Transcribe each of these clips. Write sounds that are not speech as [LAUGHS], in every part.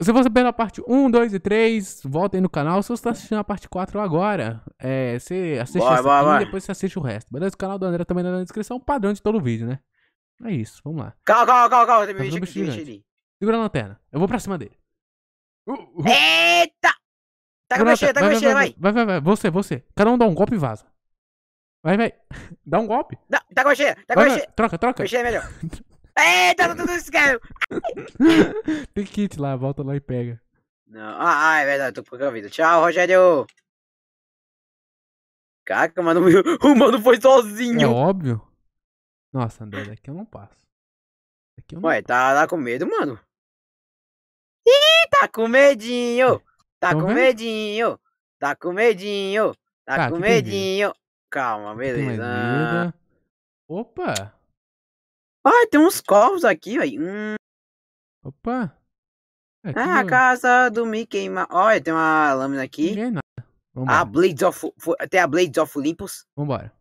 Se você perdeu a parte 1, 2 e 3, volta aí no canal. Se você tá assistindo a parte 4 agora, é, você assiste bora, essa bora, e depois você assiste o resto. Beleza? O canal do André também tá na descrição, padrão de todo o vídeo, né? É isso, vamos lá. Calma, calma, calma, calma. Tem tá um bicho, bicho Segura a lanterna. Eu vou pra cima dele. Uh, uh. Eita! Tá com a mexida, tá com a mexida, vai. Vai, vai, vai. Você, você. Cada um dá um golpe e vaza. Vai, vai. [LAUGHS] Dá um golpe. Não, tá com a mexida, tá com a mexida. Troca, troca. Mexer é melhor. [LAUGHS] Eita, tá tudo escuro. [LAUGHS] Tem kit lá, volta lá e pega. Não, ah, ah é verdade, tô a vida. Tchau, Rogério. Caraca, mano, [LAUGHS] o mano foi sozinho. É óbvio. Nossa, André, daqui eu não passo. Daqui eu não Ué, tá, tá com medo, mano. Ih, tá com medinho. É. Tá com medinho. Tá com medinho. tá, tá com medinho. Calma, beleza. Opa. Ah, tem uns corvos aqui, velho. Hum. Opa! É, ah, a casa do Mickey Olha, tem uma lâmina aqui. Não é nada. Vambora. Ah, a Blades of... Tem a Blades of Olympus. Vambora.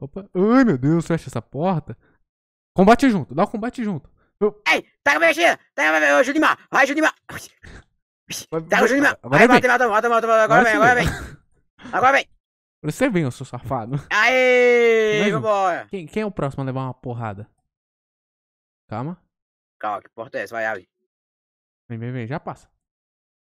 Opa. Ai, meu Deus, fecha essa porta. Combate junto, dá o um combate junto. Eu... Ei, tá com a minha Tá com minha cheia, Vai, Junimar. Tá com o Junimar. Vai, mata, mata, mata, mata. Agora vem, agora vem. Agora vem. Você vem, eu sou safado. Aê! Mas, vambora! Quem, quem é o próximo a levar uma porrada? Calma. Calma, que porta é essa? Vai, abre. Vem, vem, vem, já passa.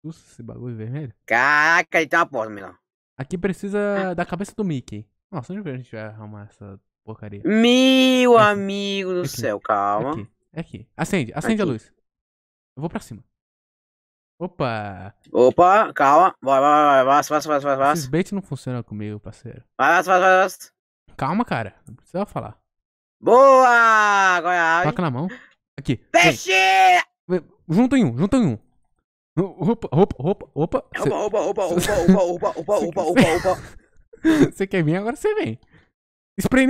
Nossa, esse bagulho vermelho. Caraca, aí tem uma porta, Milão. Aqui precisa da cabeça do Mickey. Nossa, onde a gente vai arrumar essa porcaria? Meu é amigo do céu, calma. É aqui. é aqui. Acende, acende aqui. a luz. Eu vou pra cima. Opa! Opa, calma. Vai, vai, vai, vai, vai, vai, vai. Esses baits não funcionam comigo, parceiro. Vai, vai, vai, vai. Calma, cara. Não precisa falar. Boa! Goiás! É Toca na mão. Aqui. Peixe! Junta em um, junta em um. Opa, opa, opa, opa. Cê... Opa, opa, opa, [LAUGHS] opa, opa, opa, opa, opa, opa. Você [LAUGHS] quer vir, agora você vem. Spray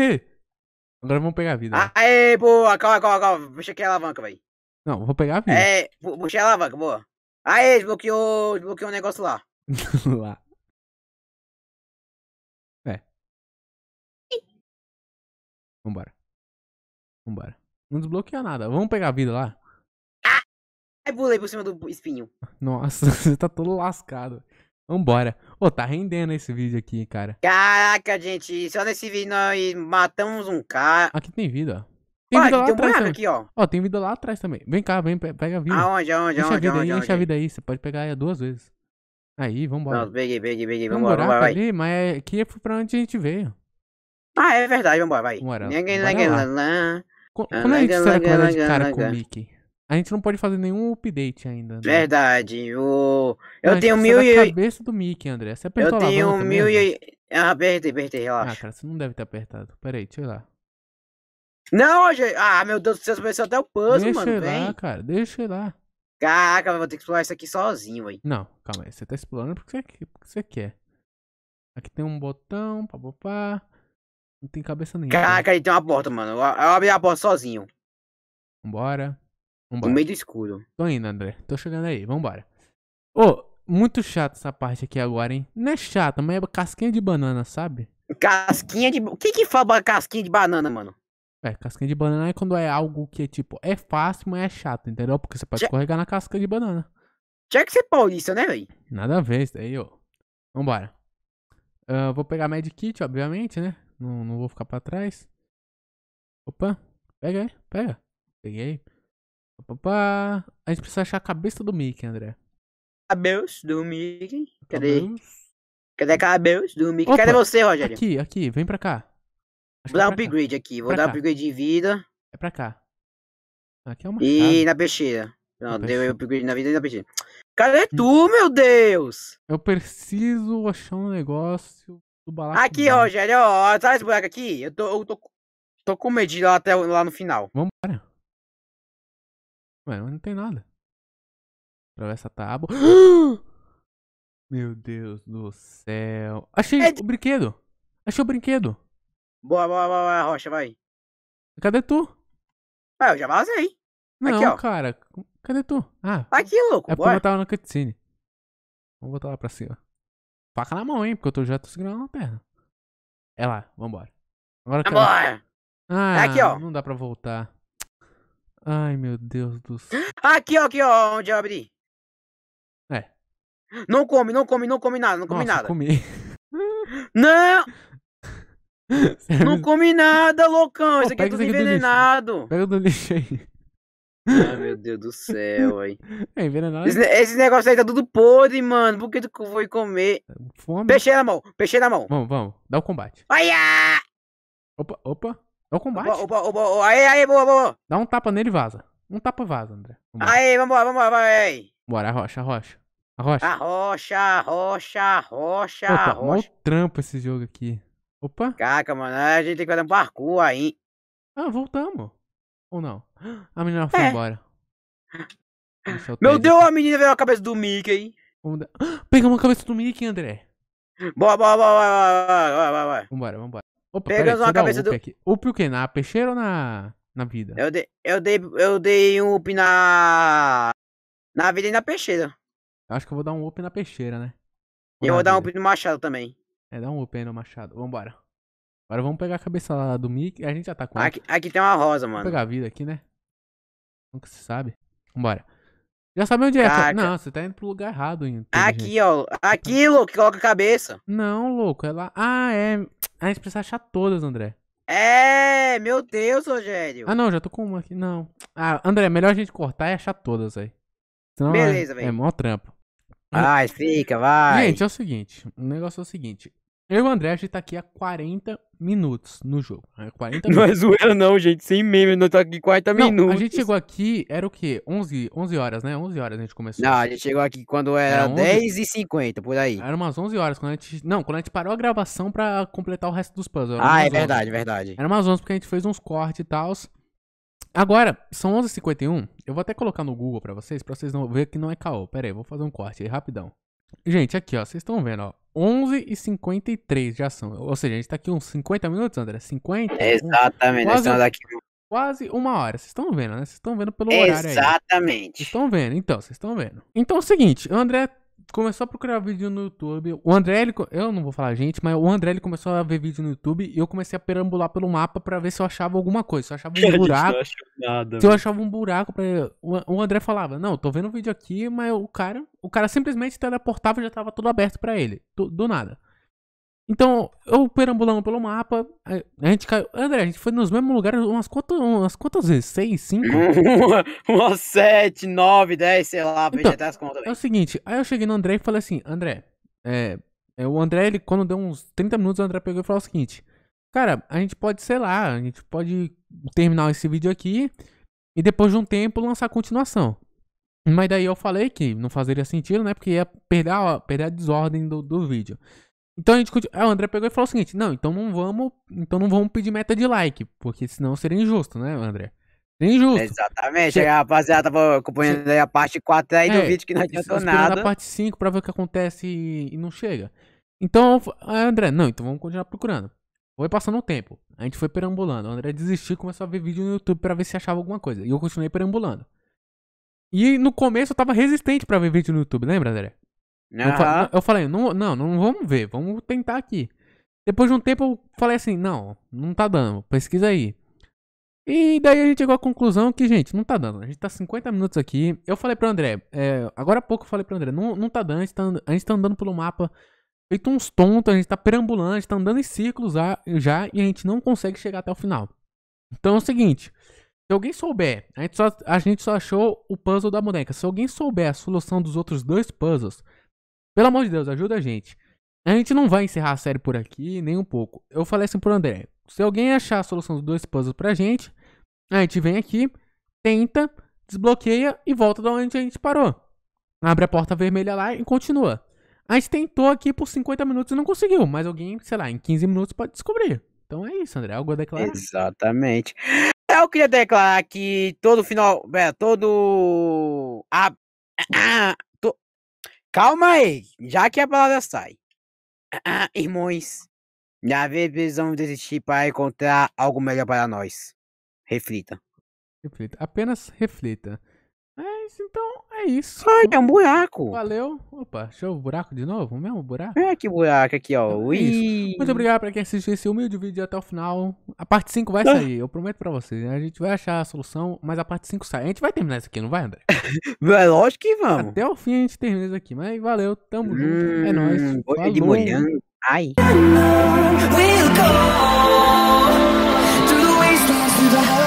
Agora vamos pegar a vida. aê, boa, calma, calma, calma. Puxa aqui a alavanca, velho. Não, vou pegar a vida. É, puxa a alavanca, boa. Aê, desbloqueou, desbloqueou um negócio lá. [LAUGHS] lá. É. Vambora. Vambora. Não desbloqueia nada. Vamos pegar a vida lá. Ah! Aí pulei por cima do espinho. Nossa, [LAUGHS] você tá todo lascado. Vambora. Ô, oh, tá rendendo esse vídeo aqui, cara. Caraca, gente. Só nesse vídeo nós matamos um cara. Aqui tem vida, ó. Tem vida lá um atrás. Aqui, ó. ó, tem vida lá atrás também. Vem cá, vem, pega a vida. Aonde, aonde, enche aonde? A vida aonde, aí, aonde? a vida aí. Você pode pegar aí duas vezes. Aí, vambora. Não, peguei, peguei, peguei. Vambora, vambora, vai. Ali, mas é aqui é pra onde a gente veio. Ah, é verdade, vambora, vai. Vambora, ninguém, ninguém, lá. lá. Como a gente será de cara com o Mickey? A gente não pode fazer nenhum update ainda. Né? Verdade. O... Eu não, tenho mil e. cabeça do Mickey, André. Você apertou Eu tenho mil e. Ah, apertei, apertei, relaxa. Ah, cara, você não deve ter apertado. Pera aí, deixa eu ir lá. Não, gente. Ah, meu Deus do céu, você até o puzzle, deixa mano. Deixa lá, cara, deixa lá. Caraca, eu vou ter que explorar isso aqui sozinho, velho. Não, calma aí. Você tá explorando porque você, porque você quer. Aqui tem um botão, papapá. Não tem cabeça nenhuma. Caraca, aí tem uma porta, mano. Eu, eu abri a porta sozinho. Vambora. Vambora. No meio do escuro. Tô indo, André. Tô chegando aí. Vambora. Ô, oh, muito chato essa parte aqui agora, hein? Não é chato, mas é casquinha de banana, sabe? Casquinha de... O que que fala casquinha de banana, mano? É, casquinha de banana é quando é algo que é tipo, é fácil, mas é chato, entendeu? Porque você pode Já... escorregar na casca de banana. Já que você é paulista, né, velho? Nada a ver, isso daí, ó. Vambora. Uh, vou pegar Mad Kit, obviamente, né? Não, não vou ficar pra trás. Opa, pega aí, pega. Peguei. Opa, a gente precisa achar a cabeça do Mickey, André. Cabeça do Mickey? Cadê? Cadê a cabeça do Mickey? Opa. Cadê você, Rogério? Aqui, aqui, vem pra cá. Acho vou dar é upgrade cá. aqui. Vou pra dar um upgrade em vida. É pra cá. Aqui é uma E na peixeira. Não, deu um upgrade na vida e na peixeira. Cadê hum. tu, meu Deus! Eu preciso achar um negócio do balaco. Aqui, Rogério, ó, sabe tá esse buraco aqui? Eu tô, eu tô, tô com medo de ir lá, até, lá no final. Vambora. Ué, não tem nada. Atravessa a tábua. [GASPS] meu Deus do céu. Achei é... o brinquedo. Achei o brinquedo. Boa, boa, boa, boa, Rocha, vai. Cadê tu? Ah, eu já vazei. Não, aqui, ó. cara. Cadê tu? Ah. Tá aqui, louco, É porque eu tava no cutscene. Vamos botar lá pra cima. Faca na mão, hein, porque eu tô, já tô segurando a perna. É lá, vambora. Agora Vambora! Ah, aqui, ó. não dá pra voltar. Ai, meu Deus do céu. Aqui, ó, aqui, ó, onde eu abri. É. Não come, não come, não come nada, não come Nossa, nada. comi. [LAUGHS] Não! Não come nada, loucão. Isso aqui é tudo envenenado. Pega do lixo aí. Ai, meu Deus do céu, aí. É envenenado. É esse, esse negócio aí tá tudo podre, mano. Por que tu foi comer? É, fome. Peixe na mão, peixe na mão. Vamos, vamos. Dá o combate. Olha! Ah! Opa, opa. Dá o combate. Opa, opa, opa. Aí, aí, boa, boa. Dá um tapa nele e vaza. Um tapa vaza, André. Aê, Aí, vambora, vambora, vai. Bora, arrocha, arrocha. Arrocha. Arrocha, arrocha, arrocha. Pô, tá rocha. mó trampo esse jogo aqui. Opa. Caca, mano, a gente tem que fazer um parkour aí. Ah, voltamos. Ou não? A menina foi é. embora. Meu Deus, a menina veio a cabeça do Mickey. Da... [GASPS] Pegamos a cabeça do Mickey, André. boa, boa, bora, bora, bora, bora. Vambora, vambora. Opa, Pegamos uma cabeça up do... Aqui. Up o que? Na peixeira ou na, na vida? Eu dei, eu dei, eu dei um up na... Na vida e na peixeira. Acho que eu vou dar um up na peixeira, né? Ou eu vou dar um up no machado também. É, dá um open aí no machado. Vambora. Agora vamos pegar a cabeça lá do Mickey. A gente já tá com. Aqui, aqui tem uma rosa, mano. Vamos pegar a vida aqui, né? Nunca se sabe. Vambora. Já sabe onde Caca. é? Não, você tá indo pro lugar errado. hein? aqui, ó. Aqui, ah. louco, coloca a cabeça. Não, louco. É lá. Ah, é. A gente precisa achar todas, André. É, meu Deus, Rogério. Ah, não, já tô com uma aqui. Não. Ah, André, melhor a gente cortar e achar todas aí. Senão é, Beleza, é velho. É mó trampo. Vai, fica, vai. Gente, é o seguinte. O negócio é o seguinte. Eu e o André, a gente tá aqui há 40 minutos no jogo. Né? 40 Não é zoeira não, gente. Sem meme, nós tá aqui 40 não, minutos. A gente chegou aqui, era o quê? 11, 11 horas, né? 11 horas a gente começou. Não, a gente chegou aqui quando era, era 10 h 50, por aí. Era umas 11 horas. quando a gente Não, quando a gente parou a gravação pra completar o resto dos puzzles. Ah, é verdade, 11. É verdade. Era umas 11 porque a gente fez uns cortes e tal. Agora, são 11h51. Eu vou até colocar no Google pra vocês, pra vocês não ver que não é caô. Pera aí, vou fazer um corte aí rapidão. Gente, aqui, ó, vocês estão vendo, ó. 11h53 já são. Ou seja, a gente tá aqui uns 50 minutos, André? 50? É, exatamente, quase, estamos aqui. Quase uma hora. Vocês estão vendo, né? Vocês estão vendo pelo horário aí. Exatamente. Estão vendo, então, vocês estão vendo. Então é o seguinte, o André começou a procurar vídeo no YouTube. O André, ele, eu não vou falar gente, mas o André ele começou a ver vídeo no YouTube e eu comecei a perambular pelo mapa para ver se eu achava alguma coisa. Se eu achava um [LAUGHS] eu buraco. Nada, se eu né? achava um buraco pra... O André falava, não, tô vendo um vídeo aqui, mas o cara. O cara simplesmente teleportava e já tava tudo aberto para ele. Do, do nada. Então, eu perambulando pelo mapa, a gente caiu. André, a gente foi nos mesmos lugares umas quantas, umas quantas vezes? Seis, cinco? [LAUGHS] umas sete, nove, dez, sei lá, então, até as contas. É o seguinte, aí eu cheguei no André e falei assim, André, é, é, o André, ele, quando deu uns 30 minutos, o André pegou e falou o seguinte, cara, a gente pode, sei lá, a gente pode terminar esse vídeo aqui e depois de um tempo lançar a continuação. Mas daí eu falei que não fazeria sentido, né? Porque ia perder a, perder a desordem do, do vídeo. Então a gente ah, o André pegou e falou o seguinte: "Não, então não vamos, então não vamos pedir meta de like, porque senão seria injusto, né, André?" Seria injusto. Exatamente. Che... A rapaziada tava acompanhando aí a parte 4 aí é, do vídeo que não adiantou tá nada. a parte 5 para ver o que acontece e, e não chega. Então, André, não, então vamos continuar procurando. Foi passando o um tempo. A gente foi perambulando. O André desistiu e começou a ver vídeo no YouTube para ver se achava alguma coisa. E eu continuei perambulando. E no começo eu tava resistente para ver vídeo no YouTube, lembra, André? Uhum. Eu, falei, eu falei, não, não, não vamos ver, vamos tentar aqui. Depois de um tempo eu falei assim, não, não tá dando, pesquisa aí. E daí a gente chegou à conclusão que, gente, não tá dando. A gente tá 50 minutos aqui. Eu falei pro André, é, agora há pouco eu falei pro André, não, não tá dando, a gente tá, andando, a gente tá andando pelo mapa feito uns tontos, a gente tá perambulando, a gente tá andando em círculos já, já e a gente não consegue chegar até o final. Então é o seguinte, se alguém souber, a gente, só, a gente só achou o puzzle da boneca, se alguém souber a solução dos outros dois puzzles, pelo amor de Deus, ajuda a gente. A gente não vai encerrar a série por aqui, nem um pouco. Eu falei assim pro André: se alguém achar a solução dos dois puzzles pra gente, a gente vem aqui, tenta, desbloqueia e volta de onde a gente parou. Abre a porta vermelha lá e continua. A gente tentou aqui por 50 minutos e não conseguiu, mas alguém, sei lá, em 15 minutos pode descobrir. Então é isso, André. Algo a declarar? Exatamente. Eu queria declarar que todo final. É, todo. A, a, Calma aí, já que a palavra sai. Ah, ah irmãos, já vez precisamos desistir para encontrar algo melhor para nós. Reflita. Reflita. Apenas reflita. Mas é então é isso. Ai, é um buraco. Valeu. Opa, show o buraco de novo? O mesmo buraco? É, que buraco aqui, ó. Então, é Muito obrigado pra quem assistiu esse humilde vídeo até o final. A parte 5 vai ah. sair, eu prometo pra vocês. A gente vai achar a solução, mas a parte 5 sai. A gente vai terminar isso aqui, não vai, André? [LAUGHS] é lógico que vamos. Até o fim a gente termina isso aqui. Mas valeu, tamo hum, junto. É hum, nóis. Olha de manhã. Ai. We'll go the